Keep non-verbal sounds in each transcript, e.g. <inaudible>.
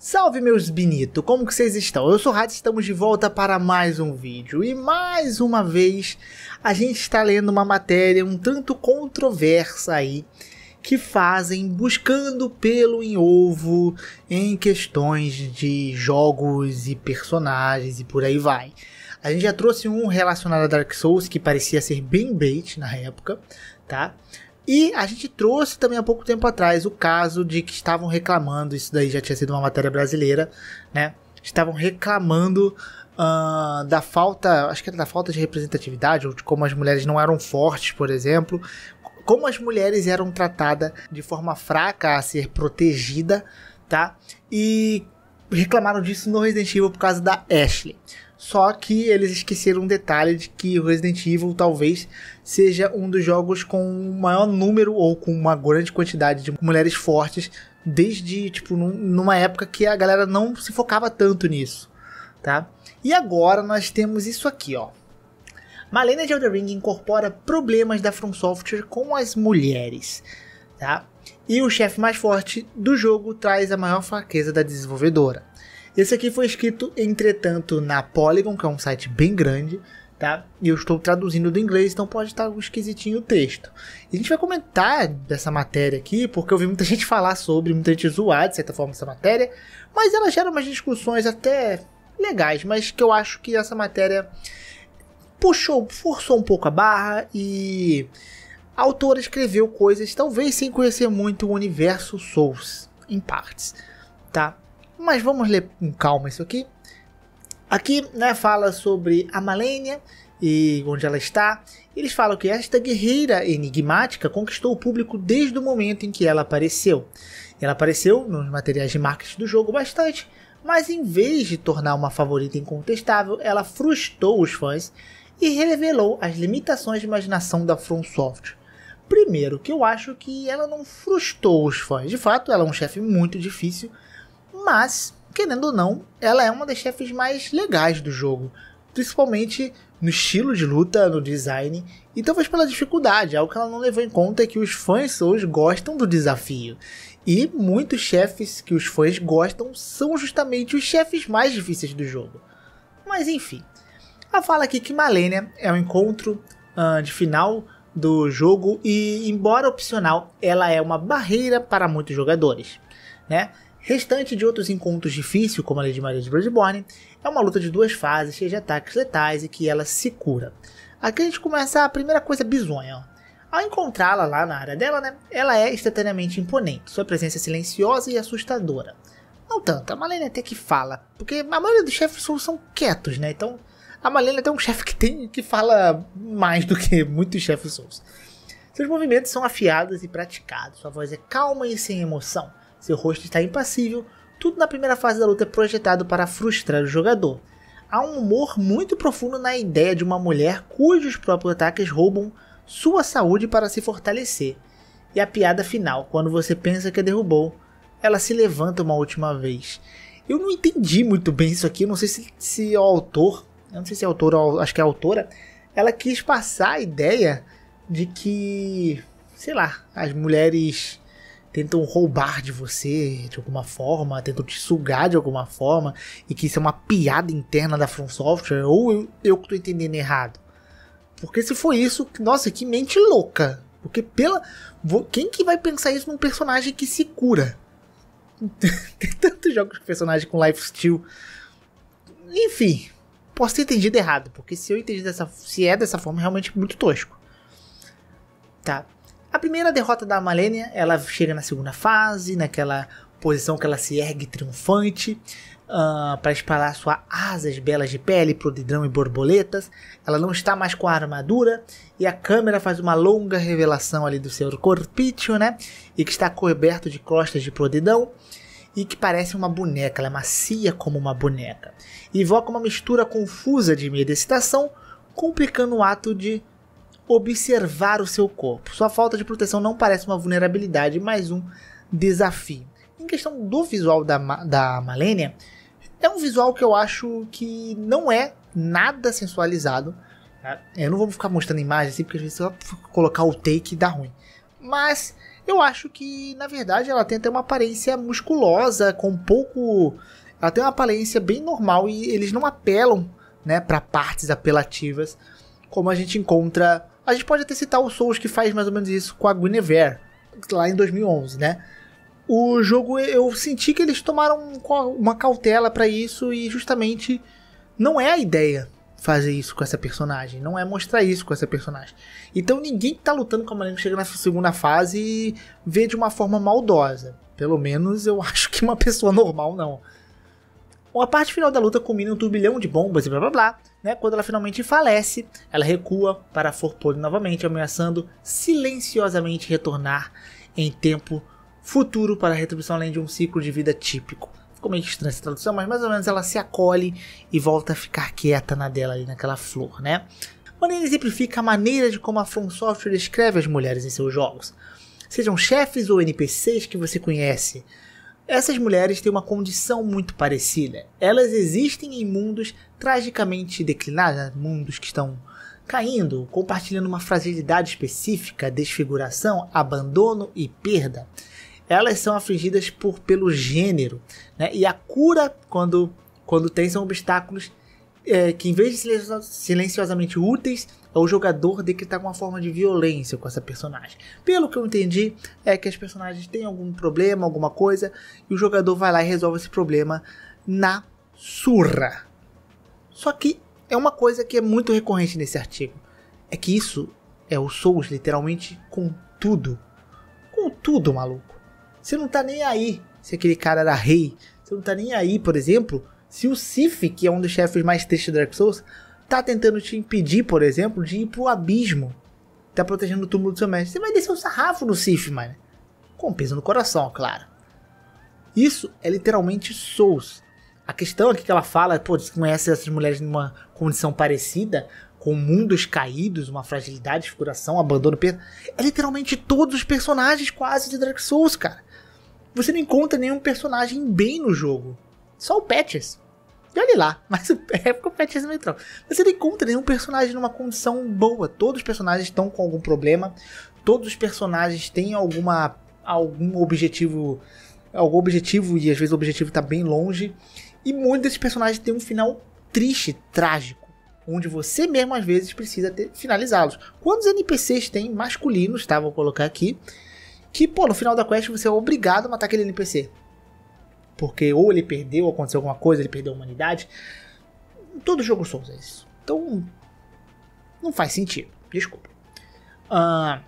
Salve meus Benito, como que vocês estão? Eu sou o Rádio, estamos de volta para mais um vídeo e mais uma vez a gente está lendo uma matéria um tanto controversa aí que fazem buscando pelo em ovo em questões de jogos e personagens e por aí vai. A gente já trouxe um relacionado a Dark Souls que parecia ser bem bait na época, tá? E a gente trouxe também há pouco tempo atrás o caso de que estavam reclamando, isso daí já tinha sido uma matéria brasileira, né? Estavam reclamando uh, da falta, acho que era da falta de representatividade, ou de como as mulheres não eram fortes, por exemplo, como as mulheres eram tratadas de forma fraca a ser protegida, tá? E reclamaram disso no Resident Evil por causa da Ashley. Só que eles esqueceram um detalhe de que Resident Evil talvez seja um dos jogos com o maior número ou com uma grande quantidade de mulheres fortes desde, tipo, num, numa época que a galera não se focava tanto nisso, tá? E agora nós temos isso aqui, ó. Malena de Elden Ring incorpora problemas da From Software com as mulheres, tá? E o chefe mais forte do jogo traz a maior fraqueza da desenvolvedora. Esse aqui foi escrito, entretanto, na Polygon, que é um site bem grande, tá? E eu estou traduzindo do inglês, então pode estar um esquisitinho o texto. E a gente vai comentar dessa matéria aqui, porque eu vi muita <laughs> gente falar sobre, muita gente zoar de certa forma essa matéria, mas ela gera umas discussões até legais, mas que eu acho que essa matéria puxou, forçou um pouco a barra e a autora escreveu coisas talvez sem conhecer muito o universo Souls em partes, tá? Mas vamos ler com calma isso aqui. Aqui, né, fala sobre a Malenia e onde ela está. Eles falam que esta guerreira enigmática conquistou o público desde o momento em que ela apareceu. Ela apareceu nos materiais de marketing do jogo bastante, mas em vez de tornar uma favorita incontestável, ela frustrou os fãs e revelou as limitações de imaginação da From Software. Primeiro, que eu acho que ela não frustrou os fãs. De fato, ela é um chefe muito difícil mas, querendo ou não, ela é uma das chefes mais legais do jogo. Principalmente no estilo de luta, no design e talvez pela dificuldade. Algo que ela não levou em conta é que os fãs Souls gostam do desafio. E muitos chefes que os fãs gostam são justamente os chefes mais difíceis do jogo. Mas enfim, ela fala aqui que Malenia é um encontro uh, de final do jogo e, embora opcional, ela é uma barreira para muitos jogadores. Né? Restante de outros encontros difíceis, como a Lady Maria de Bloodborne, é uma luta de duas fases, cheia de ataques letais e que ela se cura. Aqui a gente começa a primeira coisa bizonha. Ao encontrá-la lá na área dela, né, ela é instantaneamente imponente, sua presença é silenciosa e assustadora. Não tanto, a Malene é até que fala, porque a maioria dos chefes são, são quietos, né? Então a Malene é até é um <laughs> chefe que tem que fala mais do que muitos chefes Souls. Seus movimentos são afiados e praticados, sua voz é calma e sem emoção. Seu rosto está impassível, tudo na primeira fase da luta é projetado para frustrar o jogador. Há um humor muito profundo na ideia de uma mulher cujos próprios ataques roubam sua saúde para se fortalecer. E a piada final, quando você pensa que a derrubou, ela se levanta uma última vez. Eu não entendi muito bem isso aqui, não sei se, se o autor, não sei se é autor, acho que é a autora, ela quis passar a ideia de que, sei lá, as mulheres tentam roubar de você de alguma forma, tentam te sugar de alguma forma, e que isso é uma piada interna da From Software, ou eu, eu que tô entendendo errado. Porque se foi isso, nossa, que mente louca. Porque pela. Quem que vai pensar isso num personagem que se cura? <laughs> Tem tantos jogos de personagem com lifesteal. Enfim, posso ter entendido errado, porque se eu entendi dessa. Se é dessa forma, é realmente muito tosco. Tá. A primeira derrota da Malenia, ela chega na segunda fase, naquela posição que ela se ergue triunfante uh, ah, para espalhar suas asas belas de pele, prodidrão e borboletas. Ela não está mais com a armadura e a câmera faz uma longa revelação ali do seu corpício, né? E que está coberto de costas de prodidão e que parece uma boneca, ela é macia como uma boneca. e Evoca uma mistura confusa de medo e excitação, complicando o ato de observar o seu corpo. Sua falta de proteção não parece uma vulnerabilidade, mas um desafio. Em questão do visual da, da Malenia, é um visual que eu acho que não é nada sensualizado. É. É, eu não vou ficar mostrando imagens assim, porque às vezes eu colocar o take dá ruim. Mas eu acho que, na verdade, ela tem até uma aparência musculosa, com pouco. Ela tem uma aparência bem normal e eles não apelam né, para partes apelativas como a gente encontra a gente pode até citar o Souls que faz mais ou menos isso com a Guinevere, lá em 2011, né? O jogo, eu senti que eles tomaram uma cautela para isso e justamente não é a ideia fazer isso com essa personagem, não é mostrar isso com essa personagem. Então ninguém que tá lutando com a Marina chega na segunda fase e vê de uma forma maldosa. Pelo menos eu <laughs> acho que uma pessoa normal não. A parte final da luta culmina um turbilhão de bombas e blá blá blá, né? Quando ela finalmente falece, ela recua para Forpole novamente, ameaçando silenciosamente retornar em tempo futuro para a retribuição além de um ciclo de vida típico. Ficou meio estranha essa tradução, mas mais ou menos ela se acolhe e volta a ficar quieta na dela ali naquela flor, né? Maneira exemplifica a maneira de como a From Software descreve as mulheres em seus jogos. Sejam chefes ou NPCs que você conhece, essas mulheres têm uma condição muito parecida. Elas existem em mundos tragicamente declinados, né? mundos que estão caindo, compartilhando uma fragilidade específica, desfiguração, abandono e perda. Elas são afligidas por, pelo gênero, né? e a cura, quando, quando tem, são obstáculos é, que, em vez de silenciosamente úteis, é o jogador decretar tá uma forma de violência com essa personagem. Pelo que eu entendi, é que as personagens têm algum problema, alguma coisa, e o jogador vai lá e resolve esse problema na surra. Só que é uma coisa que é muito recorrente nesse artigo. É que isso é o Souls literalmente com tudo. Com tudo, maluco. Você não tá nem aí se aquele cara era rei. Você não tá nem aí, por exemplo, se o Sif, que é um dos chefes mais tristes do Dark Souls, tá tentando te impedir, por exemplo, de ir pro abismo. Tá protegendo o túmulo do seu mestre. Você vai descer o um sarrafo no Sif, mano. Com peso no coração, claro. Isso é literalmente Souls. A questão aqui que ela fala, é, pô, você conhece essas mulheres numa condição parecida, com mundos caídos, uma fragilidade, figuração, abandono, perda. É literalmente todos os personagens quase de Dark Souls, cara. Você não encontra nenhum personagem bem no jogo. Só o Patches. E olha lá, <laughs> mas é completamente metrão. Você não encontra nenhum personagem numa condição boa. Todos os personagens estão com algum problema. Todos os personagens têm alguma, algum objetivo. Algum objetivo, e às vezes o objetivo está bem longe. E muitos desses personagens têm um final triste, trágico. Onde você mesmo às vezes precisa finalizá-los. Quantos NPCs tem masculinos, tá? Vou colocar aqui. Que, pô, no final da quest você é obrigado a matar aquele NPC porque ou ele perdeu, ou aconteceu alguma coisa, ele perdeu a humanidade. Todo jogo Souls é isso. Então, não faz sentido. Desculpa. Ah,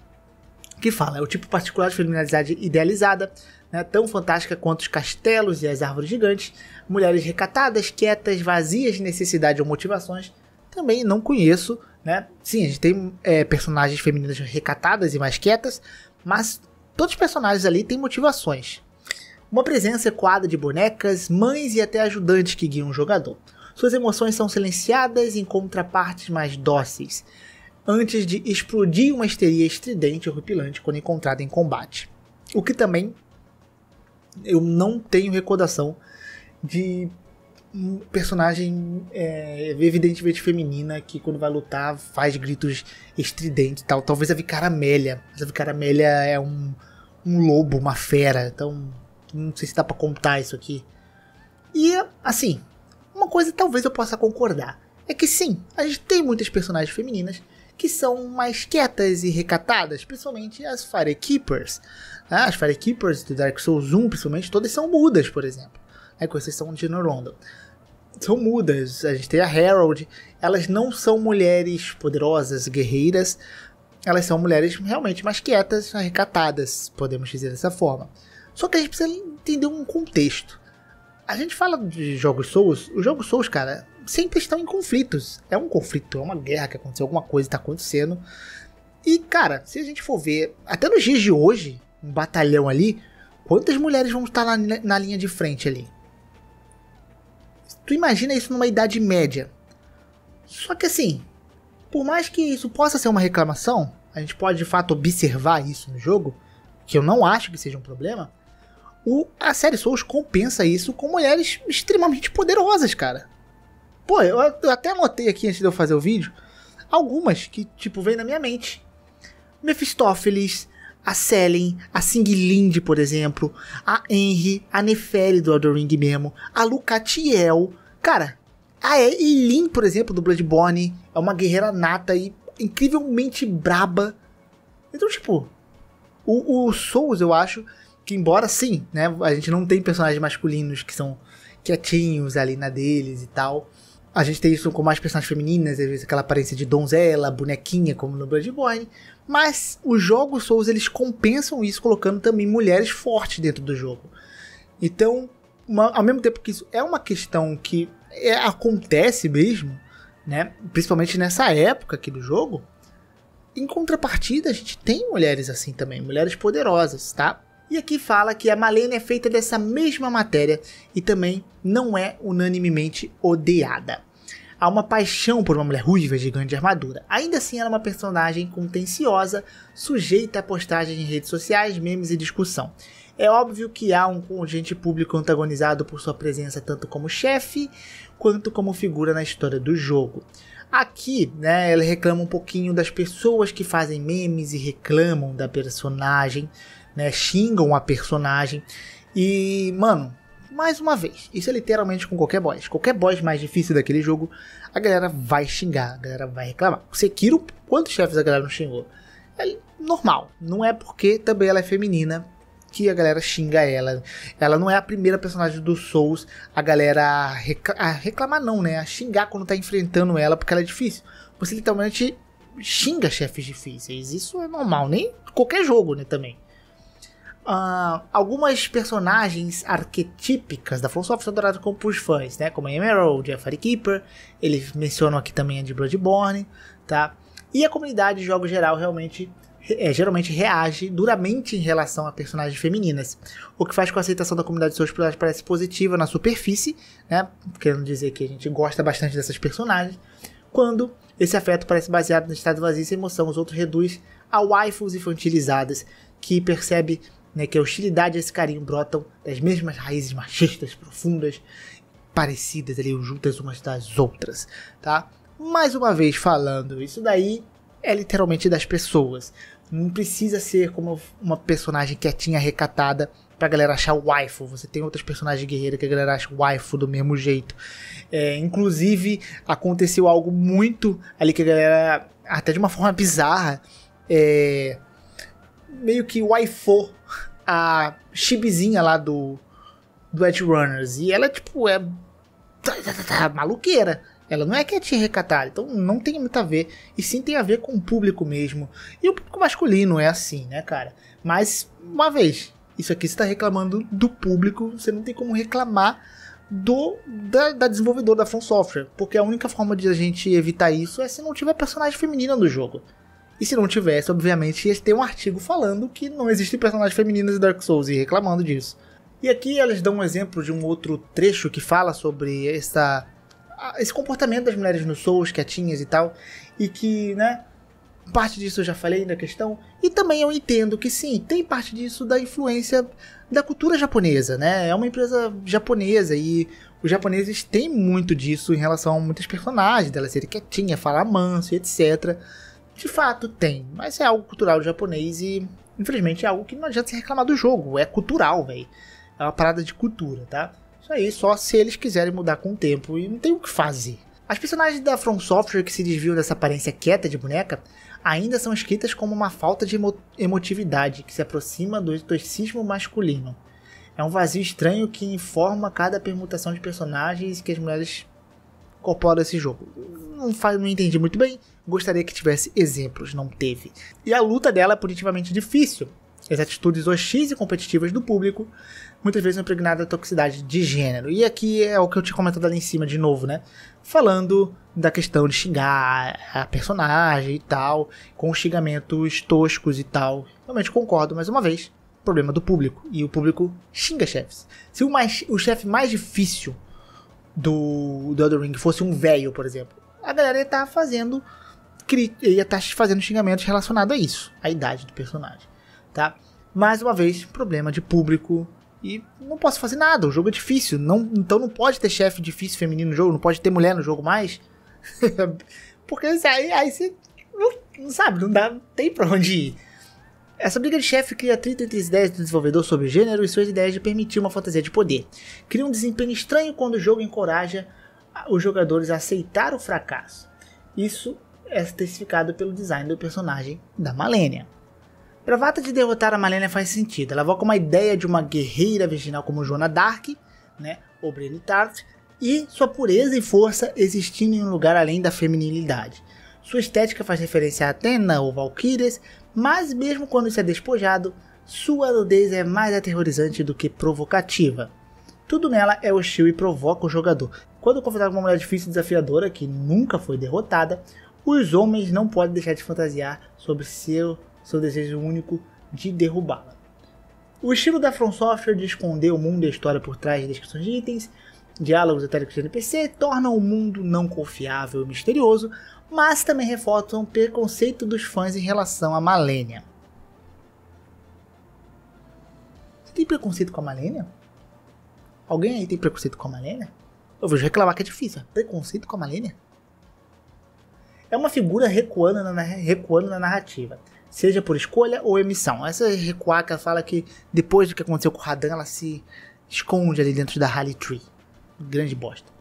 que fala, é o tipo particular de feminilidade idealizada, né, tão fantástica quanto os castelos e as árvores gigantes, mulheres recatadas, quietas, vazias de necessidade ou motivações. Também não conheço, né? Sim, a gente tem é, personagens femininas recatadas e mais quietas, mas todos os personagens ali têm motivações. Uma presença equada de bonecas, mães e até ajudantes que guiam o jogador. Suas emoções são silenciadas em contrapartes mais dóceis, antes de explodir uma histeria estridente e horripilante quando encontrada em combate. O que também eu não tenho recordação de um personagem é, evidentemente feminina que quando vai lutar faz gritos estridentes e tal. Talvez a Vicaramélia, Mas a Vicaramélia é um, um lobo, uma fera. Então não sei se dá pra contar isso aqui. E, assim, uma coisa talvez eu possa concordar. É que sim, a gente tem muitas personagens femininas que são mais quietas e recatadas, principalmente as Firekeepers. Ah, né? as Firekeepers do Dark Souls 1, principalmente, todas são mudas, por exemplo. É, com exceção de Norondon. São mudas. A gente tem a Harold. Elas não são mulheres poderosas, guerreiras. Elas são mulheres realmente mais quietas, recatadas, podemos dizer dessa forma. Só que a gente precisa entender um contexto. A gente fala de jogos Souls, os jogos Souls, cara, sempre estão em conflitos. É um conflito, é uma guerra que aconteceu, alguma coisa está acontecendo. E, cara, se a gente for ver, até nos dias de hoje, um batalhão ali, quantas mulheres vão estar na, na linha de frente ali? Tu imagina isso numa idade média. Só que assim, por mais que isso possa ser uma reclamação, a gente pode de fato observar isso no jogo, que eu não acho que seja um problema, o, a série Souls compensa isso com mulheres extremamente poderosas, cara. Pô, eu, eu até anotei aqui antes de eu fazer o vídeo algumas que, tipo, vem na minha mente. Mephistófeles, a Selen, a Singlinde, por exemplo, a Henry, a Neferi do Elden Ring mesmo, a Lucatiel, cara, a Eileen, por exemplo, do Bloodborne, é uma guerreira nata e incrivelmente braba. Então, tipo, o, o Souls, eu acho, que embora sim, né, a gente não tem personagens masculinos que são quietinhos ali na deles e tal. A gente tem isso com mais personagens femininas, às vezes aquela aparência de donzela, bonequinha, como no Bloodborne. Mas os jogos Souls, eles compensam isso colocando também mulheres fortes dentro do jogo. Então, uma, ao mesmo tempo que isso é uma questão que é, acontece mesmo, né? Principalmente nessa época aqui do jogo. Em contrapartida, a gente tem mulheres assim também, mulheres poderosas, tá? E aqui fala que a Malena é feita dessa mesma matéria e também não é unanimemente odiada. Há uma paixão por uma mulher ruiva gigante de armadura. Ainda assim, ela é uma personagem contenciosa, sujeita a postagens em redes sociais, memes e discussão. É óbvio que há um contingente público antagonizado por sua presença tanto como chefe quanto como figura na história do jogo. Aqui, né, ela reclama um pouquinho das pessoas que fazem memes e reclamam da personagem, né? Xingam a personagem. E, mano, mais uma vez, isso é literalmente com qualquer boss. Qualquer boss mais difícil daquele jogo, a galera vai xingar, a galera vai reclamar. Sekiro, quantos chefes a galera não xingou? É normal, não é porque também ela é feminina que a galera xinga ela. Ela não é a primeira personagem do Souls a galera recla a reclamar não, né? A xingar quando tá enfrentando ela porque ela é difícil. Você literalmente xinga chefes difíceis. Isso é normal, nem qualquer jogo, né, também. Uh, algumas personagens arquetípicas da FromSoft são adoradas como por fãs, né? Como a Emerald, a Firekeeper, eles mencionam aqui também a de Bloodborne, tá? E a comunidade de jogo geral realmente é, geralmente reage duramente em relação a personagens femininas, o que faz com que a aceitação da comunidade de seus personagens pareça positiva na superfície, né? Querendo dizer que a gente gosta bastante dessas personagens, quando esse afeto parece baseado no estado vazio e sem emoção, os outros reduz a waifus infantilizadas que percebe né, que a hostilidade e esse carinho brotam das mesmas raízes machistas profundas, parecidas ali, juntas umas das outras, tá? Mais uma vez falando, isso daí é literalmente das pessoas. Não precisa ser como uma personagem quietinha, recatada, pra galera achar o waifu. Você tem outras personagens guerreiras que a galera acha waifu do mesmo jeito. É, inclusive, aconteceu algo muito ali que a galera, até de uma forma bizarra, é, meio que waifou a chibizinha lá do, do Runners. E ela, tipo, é tá, tá, tá, maluqueira. Ela não é quietinha é recatada, então não tem muito a ver. E sim tem a ver com o público mesmo. E o público masculino é assim, né, cara? Mas, uma vez, isso aqui você está reclamando do público, você não tem como reclamar do da, da desenvolvedora da From Software, porque a única forma de a gente evitar isso é se não tiver personagem feminina no jogo. E se não tivesse, obviamente, ia ter um artigo falando que não existe personagens femininas em Dark Souls e reclamando disso. E aqui elas dão um exemplo de um outro trecho que fala sobre essa, esse comportamento das mulheres no Souls, quietinhas e tal, e que, né, parte disso eu já falei na questão, e também eu entendo que sim, tem parte disso da influência da cultura japonesa, né? É uma empresa japonesa e os japoneses têm muito disso em relação a muitas personagens, dela ser quietinha, falar manso, etc. De fato tem, mas é algo cultural japonês e infelizmente é algo que não adianta se reclamar do jogo, é cultural, velho. É uma parada de cultura, tá? Isso aí só se eles quiserem mudar com o tempo e não tem o que fazer. As personagens da From Software que se desviam dessa aparência quieta de boneca ainda são escritas como uma falta de emo emotividade que se aproxima do estoicismo masculino. É um vazio estranho que informa cada permutação de personagens que as mulheres Coppola esse jogo. Não, faz, não entendi muito bem, gostaria que tivesse exemplos, não teve. E a luta dela é positivamente difícil. As atitudes hostis e competitivas do público, muitas vezes impregnada da toxicidade de gênero. E aqui é o que eu tinha comentado ali em cima de novo, né? Falando da questão de xingar a personagem e tal, com xingamentos toscos e tal. Realmente concordo, mais uma vez, problema do público. E o público xinga chefes. Se o, mais, o chefe mais difícil do, do Elden Ring fosse um velho, por exemplo, a galera ia estar tá fazendo ia estar tá fazendo xingamentos relacionados a isso, a idade do personagem, tá? Mais uma vez, problema de público e não posso fazer nada, o jogo é difícil, não, então não pode ter chefe difícil feminino no jogo, não pode ter mulher no jogo mais. <laughs> Porque aí, aí você não, sabe, não dá, tem pra onde ir. Essa briga de chefe cria treta entre as ideias do desenvolvedor sobre gênero e suas ideias de permitir uma fantasia de poder. Cria um desempenho estranho quando o jogo encoraja os jogadores a aceitar o fracasso. Isso é testificado pelo design do personagem da Malenia. Bravata de derrotar a Malenia faz sentido. Ela evoca uma ideia de uma guerreira virginal como Jonah Dark, né, ou Brienne Tart, e sua pureza e força existindo em um lugar além da feminilidade. Sua estética faz referência a Atena ou Valkyries, mas mesmo quando isso é despojado, sua nudez é mais aterrorizante do que provocativa. Tudo nela é hostil e provoca o jogador. Quando confrontado com uma mulher difícil e desafiadora que nunca foi derrotada, os homens não podem deixar de fantasiar sobre seu, seu desejo único de derrubá-la. O estilo da From Software de esconder o mundo e a história por trás de descrições de itens, diálogos etéricos de NPC, torna o mundo não confiável e misterioso, mas também reforçam o preconceito dos fãs em relação a Malenia. Você tem preconceito com a Malenia? Alguém aí tem preconceito com a Malenia? Eu vejo reclamar que é difícil. Preconceito com a Malenia? É uma figura recuando na, recuando na narrativa seja por escolha ou emissão. Essa Recuaca fala que depois do que aconteceu com o Radan, ela se esconde ali dentro da Rally Tree. Grande bosta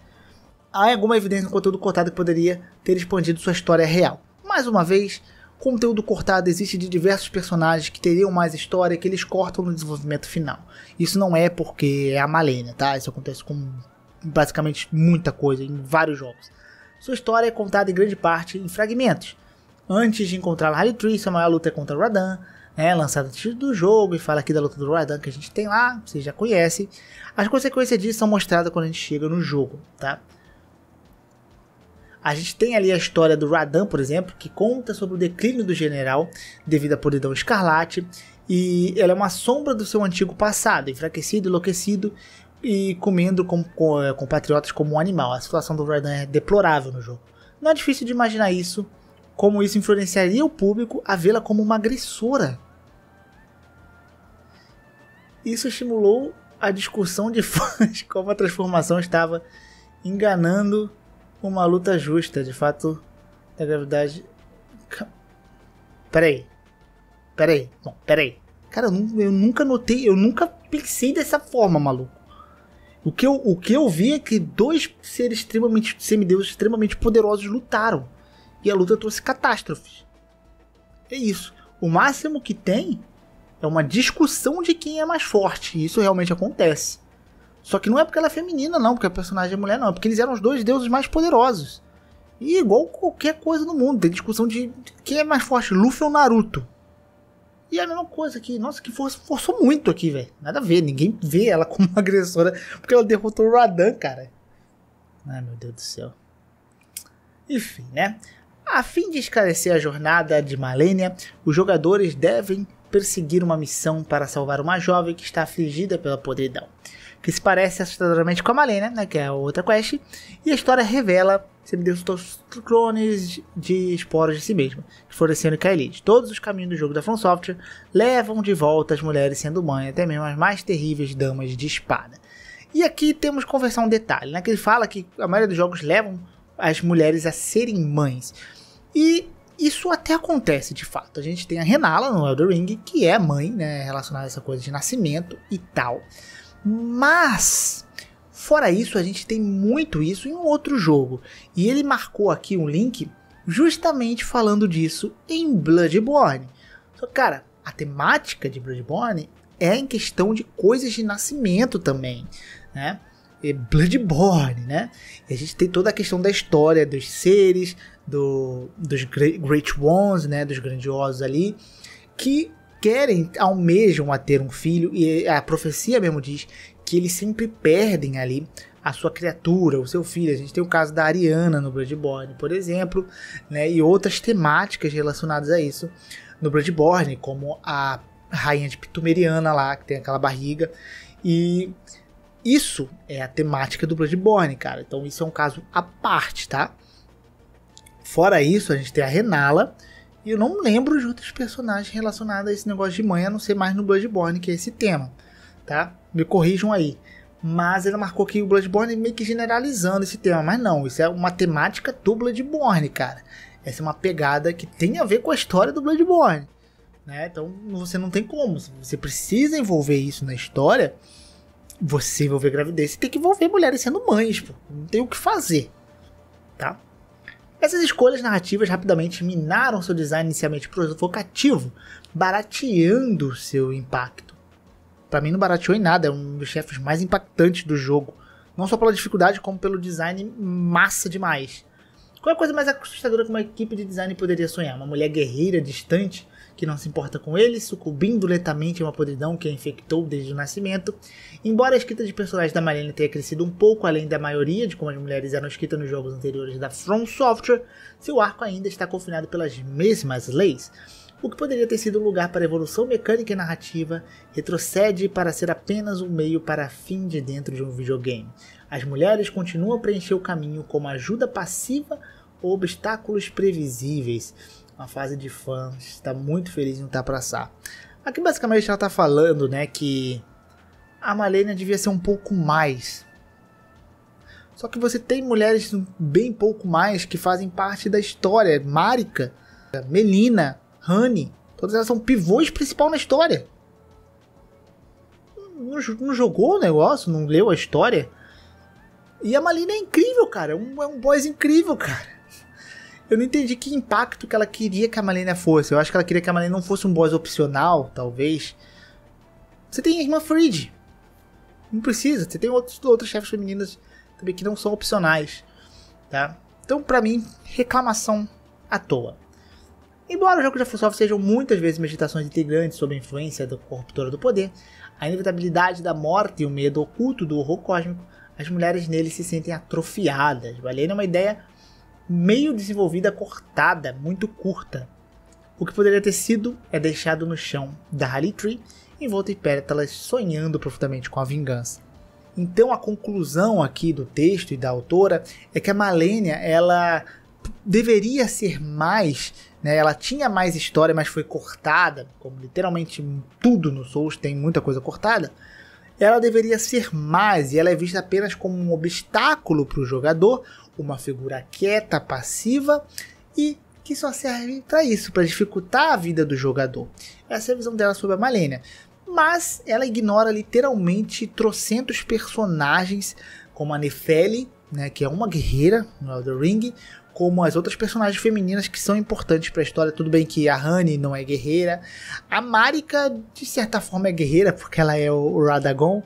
há alguma evidência no conteúdo cortado que poderia ter expandido sua história real. Mais uma vez, conteúdo cortado existe de diversos personagens que teriam mais história que eles cortam no desenvolvimento final. Isso não é porque é a Malenia, tá? Isso acontece com basicamente muita coisa em vários jogos. Sua história é contada em grande parte em fragmentos. Antes de encontrar Harley Tree, sua maior luta é contra Radan, né, lançado antes do jogo e fala aqui da luta do Radan que a gente tem lá, vocês já conhecem. As consequências disso são mostradas quando a gente chega no jogo, tá? A gente tem ali a história do Radan, por exemplo, que conta sobre o declínio do general devido à podridão escarlate, e ela é uma sombra do seu antigo passado, enfraquecido, enlouquecido e comendo com, com, eh, compatriotas como um animal. A situação do Radan é deplorável no jogo. Não é difícil de imaginar isso, como isso influenciaria o público a vê-la como uma agressora. Isso estimulou a discussão de <laughs> fãs como a transformação estava enganando uma luta justa. De fato, a gravidade. Peraí. Peraí. Não, peraí. Cara, eu, eu nunca notei, eu nunca pensei dessa forma, maluco. O que, eu, o que eu vi é que dois seres extremamente semideuses, extremamente poderosos lutaram. E a luta trouxe catástrofes. É isso. O máximo que tem é uma discussão de quem é mais forte. E isso realmente acontece. Só que não é porque ela é feminina, não, porque a personagem é mulher, não. É porque eles eram os dois deuses mais poderosos. E igual qualquer coisa no mundo, tem discussão de quem é mais forte, Luffy ou Naruto. E é a mesma coisa aqui, nossa, que forçou muito aqui, velho. Nada a ver, ninguém vê ela como <laughs> agressora, porque ela derrotou o Radan, cara. Ai, meu Deus do céu. Enfim, né? A fim de esclarecer a jornada de Malenia, os jogadores devem perseguir uma missão para salvar uma jovem que está afligida pela podridão que se parece assustadoramente com a Malena, né, que é a outra quest, e a história revela sobre derrotos clones de esporas de si mesma, que foram Kaelid. Todos os caminhos do jogo da From Software levam de volta as mulheres sendo mãe, até mesmo as mais terríveis damas de espada. E aqui temos conversar um detalhe, né, que ele fala que a maioria dos jogos levam as mulheres a serem mães. E isso até acontece de fato. A gente tem a Renala no Elder Ring, que é mãe, né, relacionada a essa coisa de nascimento e tal. Mas, fora isso, a gente tem muito isso em um outro jogo. E ele marcou aqui um link justamente falando disso em Bloodborne. Só que, cara, a temática de Bloodborne é em questão de coisas de nascimento também, né? E Bloodborne, né? E a gente tem toda a questão da história dos seres, do, dos Great Ones, né? Dos grandiosos ali, que querem, almejam a ter um filho, e a profecia mesmo diz que eles sempre perdem ali a sua criatura, o seu filho. A gente tem o caso da Ariana no Bloodborne, por exemplo, né, e outras temáticas relacionadas a isso no Bloodborne, como a rainha de Pitumeriana lá, que tem aquela barriga, e isso é a temática do Bloodborne, cara. Então isso é um caso à parte, tá? Fora isso, a gente tem a Renala, e eu não lembro de outros personagens relacionados a esse negócio de mãe, a não ser mais no Bloodborne, que é esse tema, tá? Me corrijam aí. Mas ele marcou que o Bloodborne meio que generalizando esse tema. Mas não, isso é uma temática do Bloodborne, cara. Essa é uma pegada que tem a ver com a história do Bloodborne. Né? Então você não tem como. Você precisa envolver isso na história. Você envolver gravidez, você tem que envolver mulheres sendo mães, pô. Não tem o que fazer. Tá? Essas escolhas narrativas rapidamente minaram seu design inicialmente provocativo, barateando seu impacto. Para mim não barateou em nada, é um dos chefes mais impactantes do jogo, não só pela dificuldade como pelo design massa demais. Qual é a coisa mais assustadora que uma equipe de design poderia sonhar? Uma mulher guerreira distante que não se importa com ele, sucumbindo lentamente a uma podridão que a infectou desde o nascimento. Embora a escrita de personagens da Marlene tenha crescido um pouco além da maioria de como as mulheres eram escritas nos jogos anteriores da From Software, seu arco ainda está confinado pelas mesmas leis o que poderia ter sido um lugar para evolução mecânica e narrativa, retrocede para ser apenas um meio para fim de dentro de um videogame. As mulheres continuam a preencher o caminho como ajuda passiva ou obstáculos previsíveis uma fase de fãs, está muito feliz em estar para Sá. Aqui basicamente ela está falando, né, que a Malenia devia ser um pouco mais. Só que você tem mulheres bem pouco mais que fazem parte da história. Marika, Melina, Honey, todas elas são pivôs principal na história. Não, não jogou o negócio, não leu a história. E a Malina é incrível, cara. É um, é um boss incrível, cara. Eu não entendi que impacto que ela queria que a Malenia fosse. Eu acho que ela queria que a Malenia não fosse um boss opcional, talvez. Você tem a irmã Freed. Não precisa. Você tem outros, outros chefes femininas também que não são opcionais. Tá? Então, pra mim, reclamação à toa. Embora o jogo de Afunsoft sejam muitas vezes meditações integrantes sobre a influência da corruptora do poder, a inevitabilidade da morte e o medo oculto do horror cósmico, as mulheres nele se sentem atrofiadas. Valendo é uma ideia meio desenvolvida cortada, muito curta. O que poderia ter sido é deixado no chão da Harley Tree, envolta em pétalas, sonhando profundamente com a vingança. Então a conclusão aqui do texto e da autora é que a Malenia, ela deveria ser mais, né? Ela tinha mais história, mas foi cortada, como literalmente tudo no Souls tem muita coisa cortada. Ela deveria ser mais e ela é vista apenas como um obstáculo para o jogador, uma figura quieta, passiva e que só serve para isso, para dificultar a vida do jogador. Essa é a visão dela sobre a Malenia. Mas ela ignora literalmente trocentos personagens, como a Nefeli, né, que é uma guerreira no Elder Ring, como as outras personagens femininas que são importantes para a história. Tudo bem que a Hani não é guerreira, a Marika de certa forma é guerreira porque ela é o Radagon.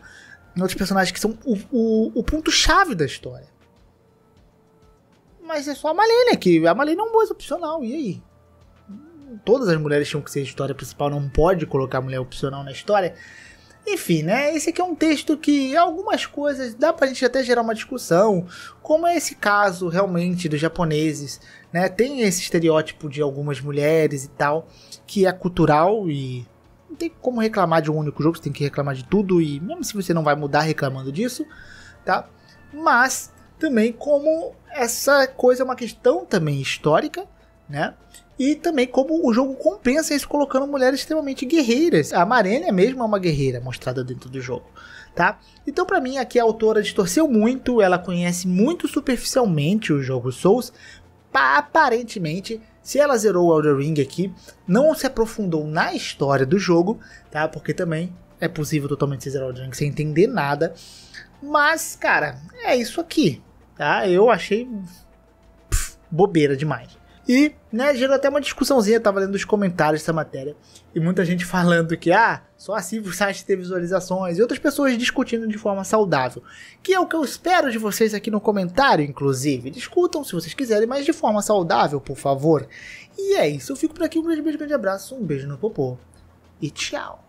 Outros personagens que são o, o, o ponto chave da história mas é só a Malene aqui. A Malene é um boas opcional, e aí? Hum, todas as mulheres tinham que ser história principal, não pode colocar mulher opcional na história. Enfim, né? Esse aqui é um texto que algumas coisas dá pra gente até gerar uma discussão, como é esse caso realmente dos japoneses, né? Tem esse estereótipo de algumas mulheres e tal, que é cultural e não tem como reclamar de um único jogo, você tem que reclamar de tudo e mesmo se você não vai mudar reclamando disso, tá? Mas também como essa coisa é uma questão também histórica, né? E também como o jogo compensa isso colocando mulheres extremamente guerreiras. A Marenha mesmo é uma guerreira mostrada dentro do jogo, tá? Então para mim aqui a autora distorceu muito, ela conhece muito superficialmente o jogo Souls, aparentemente se ela zerou o Elder Ring aqui, não se aprofundou na história do jogo, tá? Porque também é possível totalmente zerar o Elder Ring sem entender nada. Mas, cara, é isso aqui. Tá? Eu achei pff, bobeira demais. E, né, gerou até uma discussãozinha, tava lendo os comentários dessa matéria, e muita gente <laughs> falando que, ah, só assim o site ter visualizações, e outras pessoas discutindo de forma saudável. Que é o que eu espero de vocês aqui no comentário, inclusive. Discutam se vocês quiserem, mas de forma saudável, por favor. E é isso, eu fico por aqui, um grande beijo, grande abraço, um beijo no popô, e tchau.